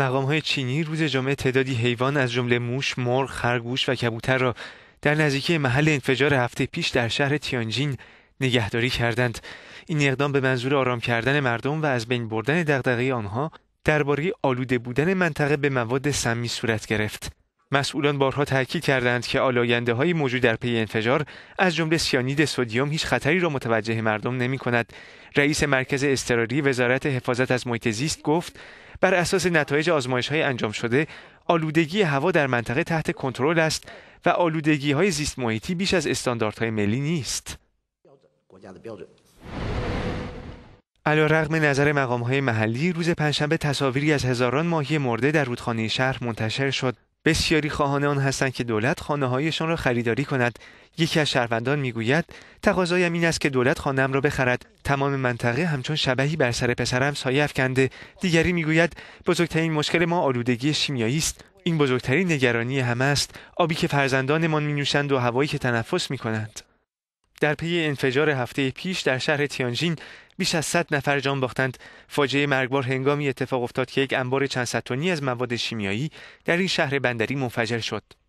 های چینی روز جمعه تعدادی حیوان از جمله موش، مرغ، خرگوش و کبوتر را در نزدیکی محل انفجار هفته پیش در شهر تیانجین نگهداری کردند. این اقدام به منظور آرام کردن مردم و از بین بردن دغدغه آنها درباره آلوده بودن منطقه به مواد سمی صورت گرفت. مسئولان بارها تاکید کردند که آلاینده های موجود در پی انفجار از جمله سیانید سودیوم هیچ خطری را متوجه مردم نمی کند. رئیس مرکز اضطراری وزارت حفاظت از محیط زیست گفت بر اساس نتایج آزمایش های انجام شده آلودگی هوا در منطقه تحت کنترل است و آلودگی های زیست محیطی بیش از استانداردهای ملی نیست. علا رغم نظر مقام های محلی روز پنجشنبه تصاویری از هزاران ماهی مرده در رودخانه شهر منتشر شد بسیاری خواهان آن هستند که دولت خانه هایشان را خریداری کند یکی از شهروندان میگوید تقاضایم این است که دولت خانم را بخرد تمام منطقه همچون شبهی بر سر پسرم سایه افکنده دیگری میگوید بزرگترین مشکل ما آلودگی شیمیایی است این بزرگترین نگرانی همه است آبی که فرزندانمان می نوشند و هوایی که تنفس می در پی انفجار هفته پیش در شهر تیانجین بیش از 100 نفر جان باختند فاجعه مرگبار هنگامی اتفاق افتاد که یک انبار چند صد تنی از مواد شیمیایی در این شهر بندری منفجر شد